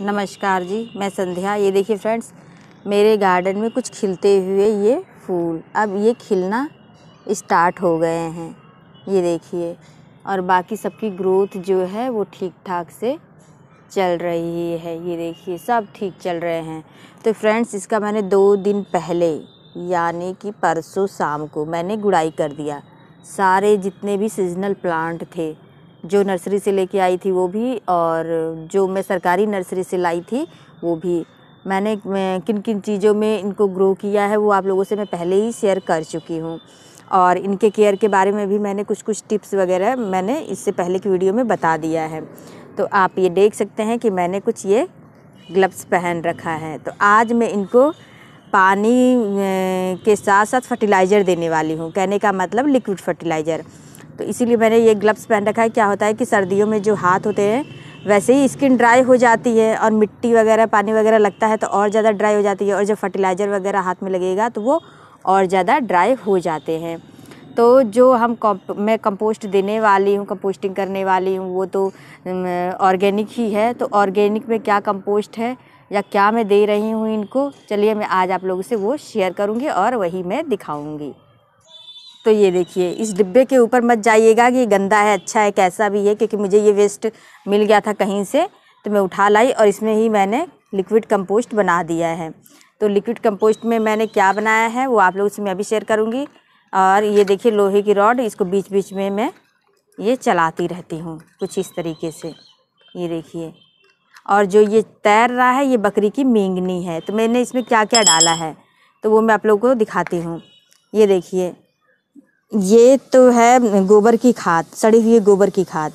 नमस्कार जी मैं संध्या ये देखिए फ्रेंड्स मेरे गार्डन में कुछ खिलते हुए ये फूल अब ये खिलना स्टार्ट हो गए हैं ये देखिए और बाकी सबकी ग्रोथ जो है वो ठीक ठाक से चल रही है ये देखिए सब ठीक चल रहे हैं तो फ्रेंड्स इसका मैंने दो दिन पहले यानी कि परसों शाम को मैंने गुड़ाई कर दिया सारे जितने भी सीजनल प्लांट थे जो नर्सरी से लेके आई थी वो भी और जो मैं सरकारी नर्सरी से लाई थी वो भी मैंने किन किन चीज़ों में इनको ग्रो किया है वो आप लोगों से मैं पहले ही शेयर कर चुकी हूँ और इनके केयर के बारे में भी मैंने कुछ कुछ टिप्स वगैरह मैंने इससे पहले की वीडियो में बता दिया है तो आप ये देख सकते हैं कि मैंने कुछ ये ग्लव्स पहन रखा है तो आज मैं इनको पानी के साथ साथ फर्टिलाइज़र देने वाली हूँ कहने का मतलब लिक्विड फर्टिलाइज़र तो इसीलिए मैंने ये ग्लव्स पहन रखा है क्या होता है कि सर्दियों में जो हाथ होते हैं वैसे ही स्किन ड्राई हो जाती है और मिट्टी वगैरह पानी वगैरह लगता है तो और ज़्यादा ड्राई हो जाती है और जब फर्टिलाइज़र वगैरह हाथ में लगेगा तो वो और ज़्यादा ड्राई हो जाते हैं तो जो हम कॉम्प मैं कंपोस्ट देने वाली हूँ कंपोस्टिंग करने वाली हूँ वो तो ऑर्गेनिक ही है तो ऑर्गेनिक में क्या कंपोस्ट है या क्या मैं दे रही हूँ इनको चलिए मैं आज आप लोगों से वो शेयर करूँगी और वही मैं दिखाऊँगी तो ये देखिए इस डिब्बे के ऊपर मत जाइएगा कि गंदा है अच्छा है कैसा भी है क्योंकि मुझे ये वेस्ट मिल गया था कहीं से तो मैं उठा लाई और इसमें ही मैंने लिक्विड कंपोस्ट बना दिया है तो लिक्विड कंपोस्ट में मैंने क्या बनाया है वो आप लोग से मैं अभी शेयर करूँगी और ये देखिए लोहे की रॉड इसको बीच बीच में मैं ये चलाती रहती हूँ कुछ इस तरीके से ये देखिए और जो ये तैर रहा है ये बकरी की मींगनी है तो मैंने इसमें क्या क्या डाला है तो वो मैं आप लोगों को दिखाती हूँ ये देखिए ये तो है गोबर की खाद सड़ी हुई गोबर की खाद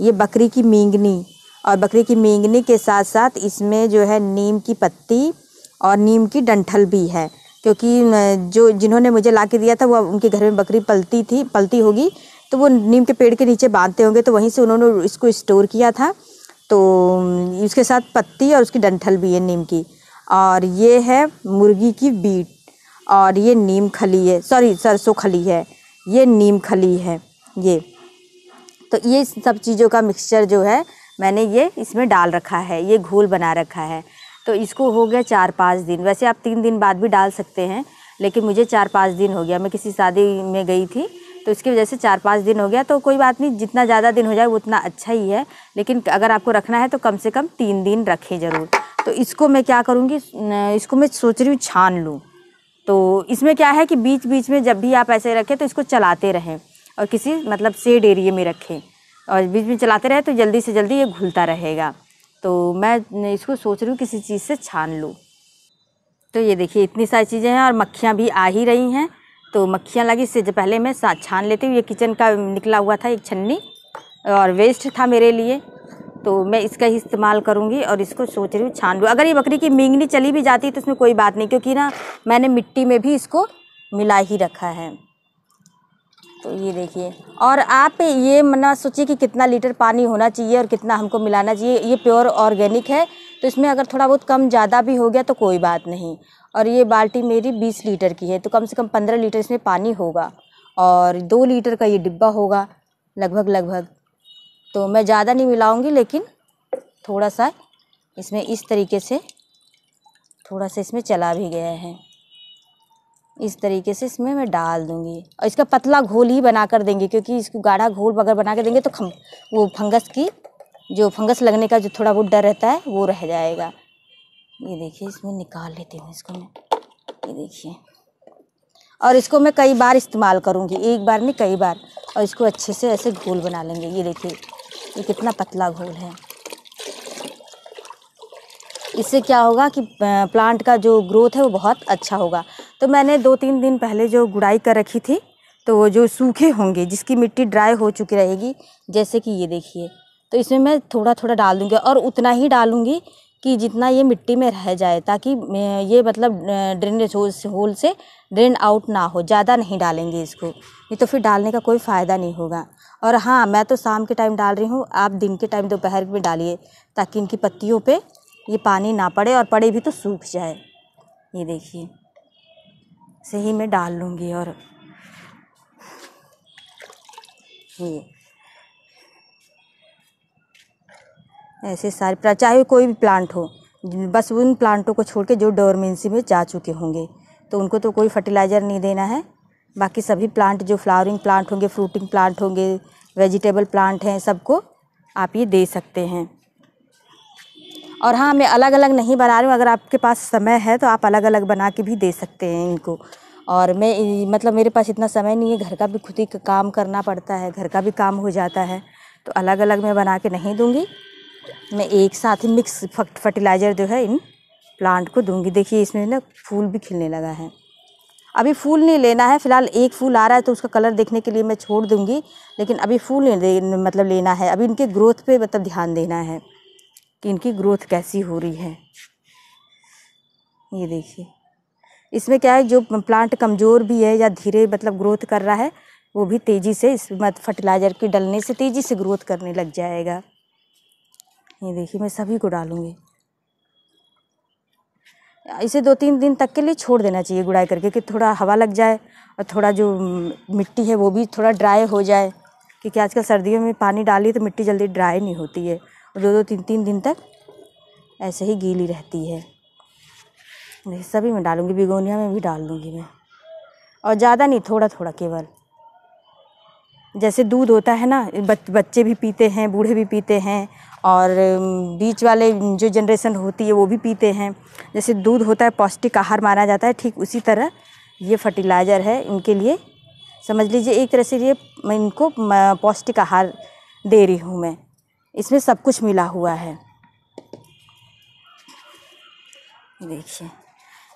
ये बकरी की मींगनी और बकरी की मींगनी के साथ साथ इसमें जो है नीम की पत्ती और नीम की डंठल भी है क्योंकि जो जिन्होंने मुझे ला के दिया था वो उनके घर में बकरी पलती थी पलती होगी तो वो नीम के पेड़ के नीचे बांधते होंगे तो वहीं से उन्होंने इसको स्टोर किया था तो इसके साथ पत्ती और उसकी डंठल भी है नीम की और ये है मुर्गी की बीट और ये नीम खली है सॉरी सरसों खली है ये नीम खली है ये तो ये सब चीज़ों का मिक्सचर जो है मैंने ये इसमें डाल रखा है ये घोल बना रखा है तो इसको हो गया चार पाँच दिन वैसे आप तीन दिन बाद भी डाल सकते हैं लेकिन मुझे चार पाँच दिन हो गया मैं किसी शादी में गई थी तो इसकी वजह से चार पाँच दिन हो गया तो कोई बात नहीं जितना ज़्यादा दिन हो जाए उतना अच्छा ही है लेकिन अगर आपको रखना है तो कम से कम तीन दिन रखें ज़रूर तो इसको मैं क्या करूँगी इसको मैं सोच रही हूँ छान लूँ तो इसमें क्या है कि बीच बीच में जब भी आप ऐसे रखें तो इसको चलाते रहें और किसी मतलब सेड एरिए में रखें और बीच में चलाते रहें तो जल्दी से जल्दी ये घुलता रहेगा तो मैं इसको सोच रही हूँ किसी चीज़ से छान लूँ तो ये देखिए इतनी सारी चीज़ें हैं और मक्खियाँ भी आ ही रही हैं तो मक्खियाँ लगी इससे पहले मैं छान लेती हूँ ये किचन का निकला हुआ था एक छन्नी और वेस्ट था मेरे लिए तो मैं इसका ही इस्तेमाल करूँगी और इसको सोच रही हूँ छान लूँ अगर ये बकरी की मींगनी चली भी जाती तो इसमें कोई बात नहीं क्योंकि ना मैंने मिट्टी में भी इसको मिला ही रखा है तो ये देखिए और आप ये मना सोचिए कि कितना लीटर पानी होना चाहिए और कितना हमको मिलाना चाहिए ये प्योर ऑर्गेनिक है तो इसमें अगर थोड़ा बहुत कम ज़्यादा भी हो गया तो कोई बात नहीं और ये बाल्टी मेरी बीस लीटर की है तो कम से कम पंद्रह लीटर इसमें पानी होगा और दो लीटर का ये डिब्बा होगा लगभग लगभग तो मैं ज़्यादा नहीं मिलाऊंगी लेकिन थोड़ा सा इसमें इस तरीके से थोड़ा सा इसमें चला भी गया है इस तरीके से इसमें मैं डाल दूंगी और इसका पतला घोल ही बना कर देंगे क्योंकि इसको गाढ़ा घोल अगर बना कर देंगे तो खम वो फंगस की जो फंगस लगने का जो थोड़ा बहुत डर रहता है वो रह जाएगा ये देखिए इसमें निकाल लेती हूँ इसको मैं ये देखिए और इसको मैं कई बार इस्तेमाल करूँगी एक बार नहीं कई बार और इसको अच्छे से ऐसे घोल बना लेंगे ये देखिए ये कितना पतला घोल है इससे क्या होगा कि प्लांट का जो ग्रोथ है वो बहुत अच्छा होगा तो मैंने दो तीन दिन पहले जो गुड़ाई कर रखी थी तो वो जो सूखे होंगे जिसकी मिट्टी ड्राई हो चुकी रहेगी जैसे कि ये देखिए तो इसमें मैं थोड़ा थोड़ा डाल दूँगी और उतना ही डालूँगी कि जितना ये मिट्टी में रह जाए ताकि ये मतलब ड्रेनेज होल से ड्रेन आउट ना हो ज़्यादा नहीं डालेंगे इसको नहीं तो फिर डालने का कोई फ़ायदा नहीं होगा और हाँ मैं तो शाम के टाइम डाल रही हूँ आप दिन के टाइम दोपहर में डालिए ताकि इनकी पत्तियों पे ये पानी ना पड़े और पड़े भी तो सूख जाए ये देखिए सही मैं डाल लूँगी और ये ऐसे सारे प्ला चाहे कोई भी प्लांट हो बस उन प्लांटों को छोड़ के जो डोरमेंसी में जा चुके होंगे तो उनको तो कोई फर्टिलाइज़र नहीं देना है बाकी सभी प्लांट जो फ्लावरिंग प्लांट होंगे फ्रूटिंग प्लांट होंगे वेजिटेबल प्लांट हैं सबको आप ये दे सकते हैं और हाँ मैं अलग अलग नहीं बना रही हूँ अगर आपके पास समय है तो आप अलग अलग बना के भी दे सकते हैं इनको और मैं मतलब मेरे पास इतना समय नहीं है घर का भी खुद ही काम करना पड़ता है घर का भी काम हो जाता है तो अलग अलग मैं बना के नहीं दूँगी मैं एक साथ ही मिक्स फर्टिलाइज़र जो है इन प्लांट को दूंगी देखिए इसमें ना फूल भी खिलने लगा है अभी फूल नहीं लेना है फिलहाल एक फूल आ रहा है तो उसका कलर देखने के लिए मैं छोड़ दूंगी लेकिन अभी फूल नहीं मतलब लेना है अभी इनके ग्रोथ पे मतलब ध्यान देना है कि इनकी ग्रोथ कैसी हो रही है ये देखिए इसमें क्या है जो प्लांट कमज़ोर भी है या धीरे मतलब ग्रोथ कर रहा है वो भी तेज़ी से इस मत फर्टिलाइज़र के डलने से तेज़ी से ग्रोथ करने लग जाएगा ये देखिए मैं सभी को डालूँगी इसे दो तीन दिन तक के लिए छोड़ देना चाहिए गुड़ाई करके कि थोड़ा हवा लग जाए और थोड़ा जो मिट्टी है वो भी थोड़ा ड्राई हो जाए क्योंकि आजकल सर्दियों में पानी डालिए तो मिट्टी जल्दी ड्राई नहीं होती है और दो दो तीन तीन दिन तक ऐसे ही गीली रहती है सभी में डालूँगी बिगोनिया में भी डाल दूँगी मैं और ज़्यादा नहीं थोड़ा थोड़ा केवल जैसे दूध होता है ना बच्चे भी पीते हैं बूढ़े भी पीते हैं और बीच वाले जो जनरेशन होती है वो भी पीते हैं जैसे दूध होता है पौष्टिक आहार माना जाता है ठीक उसी तरह ये फर्टिलाइज़र है इनके लिए समझ लीजिए एक तरह से ये मैं इनको पौष्टिक आहार दे रही हूँ मैं इसमें सब कुछ मिला हुआ है देखिए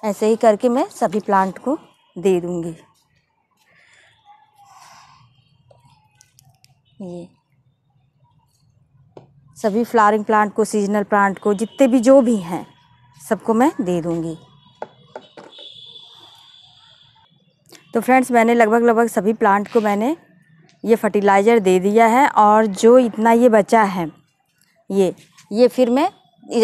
ऐसे ही करके मैं सभी प्लांट को दे दूँगी ये सभी फ्लावरिंग प्लांट को सीजनल प्लांट को जितने भी जो भी हैं सबको मैं दे दूँगी तो फ्रेंड्स मैंने लगभग लगभग सभी प्लांट को मैंने ये फर्टिलाइज़र दे दिया है और जो इतना ये बचा है ये ये फिर मैं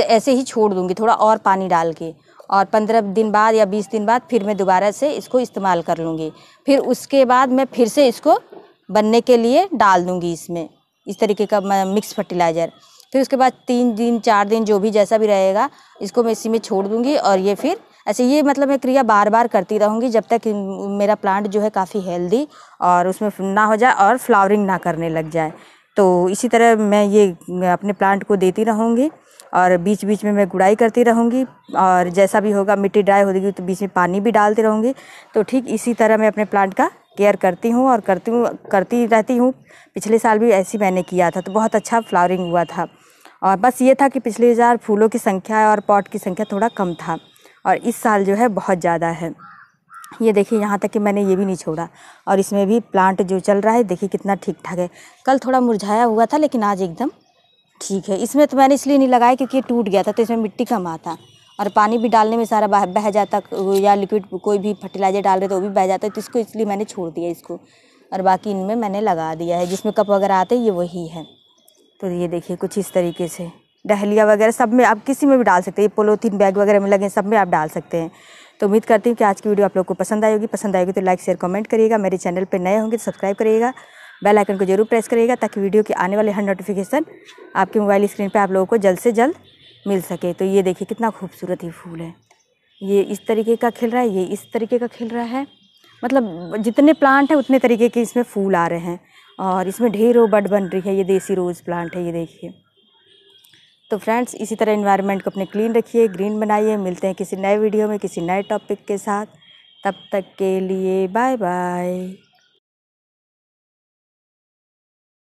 ऐसे ही छोड़ दूँगी थोड़ा और पानी डाल के और पंद्रह दिन बाद या बीस दिन बाद फिर मैं दोबारा से इसको इस्तेमाल कर लूँगी फिर उसके बाद मैं फिर से इसको बनने के लिए डाल दूँगी इसमें इस तरीके का मिक्स फर्टिलाइज़र फिर उसके बाद तीन दिन चार दिन जो भी जैसा भी रहेगा इसको मैं इसी में छोड़ दूँगी और ये फिर ऐसे ये मतलब मैं क्रिया बार बार करती रहूँगी जब तक मेरा प्लांट जो है काफ़ी हेल्दी और उसमें ना हो जाए और फ्लावरिंग ना करने लग जाए तो इसी तरह मैं ये अपने प्लांट को देती रहूँगी और बीच बीच में मैं गुड़ाई करती रहूँगी और जैसा भी होगा मिट्टी ड्राई होगी तो बीच में पानी भी डालती रहूँगी तो ठीक इसी तरह मैं अपने प्लांट का केयर करती हूँ और करती हूँ करती रहती हूँ पिछले साल भी ऐसी मैंने किया था तो बहुत अच्छा फ्लावरिंग हुआ था और बस ये था कि पिछले साल फूलों की संख्या और पॉट की संख्या थोड़ा कम था और इस साल जो है बहुत ज़्यादा है ये देखिए यहाँ तक कि मैंने ये भी नहीं छोड़ा और इसमें भी प्लांट जो चल रहा है देखिए कितना ठीक ठाक है कल थोड़ा मुरझाया हुआ था लेकिन आज एकदम ठीक है इसमें तो मैंने इसलिए नहीं लगाया क्योंकि ये टूट गया था तो इसमें मिट्टी कम आता और पानी भी डालने में सारा बह जाता या लिक्विड कोई भी फर्टिलाइज़र डाल रहे तो वो भी बह जाता है तो इसको इसलिए मैंने छोड़ दिया इसको और बाकी इनमें मैंने लगा दिया है जिसमें कप वगैरह आते हैं ये वही है तो ये देखिए कुछ इस तरीके से डहलिया वगैरह सब में आप किसी में भी डाल सकते हैं पोलोथीन बैग वगैरह में लगे सब में आप डाल सकते हैं तो उम्मीद करती हूँ कि आज की वीडियो आप लोग को पसंद आएगी पसंद आएगी तो लाइक शेयर कमेंट करिएगा मेरे चैनल पर नए होंगे तो सब्सक्राइब करिएगा बेल आइकन को जरूर प्रेस करिएगा ताकि वीडियो के आने वाले हर नोटिफिकेशन आपके मोबाइल स्क्रीन पर आप लोगों को जल्द से जल्द मिल सके तो ये देखिए कितना खूबसूरत ये फूल है ये इस तरीके का खिल रहा है ये इस तरीके का खिल रहा है मतलब जितने प्लांट हैं उतने तरीके के इसमें फूल आ रहे हैं और इसमें ढेरों बड बन रही है ये देसी रोज़ प्लांट है ये देखिए तो फ्रेंड्स इसी तरह इन्वायरमेंट को अपने क्लीन रखिए ग्रीन बनाइए मिलते हैं किसी नए वीडियो में किसी नए टॉपिक के साथ तब तक के लिए बाय बाय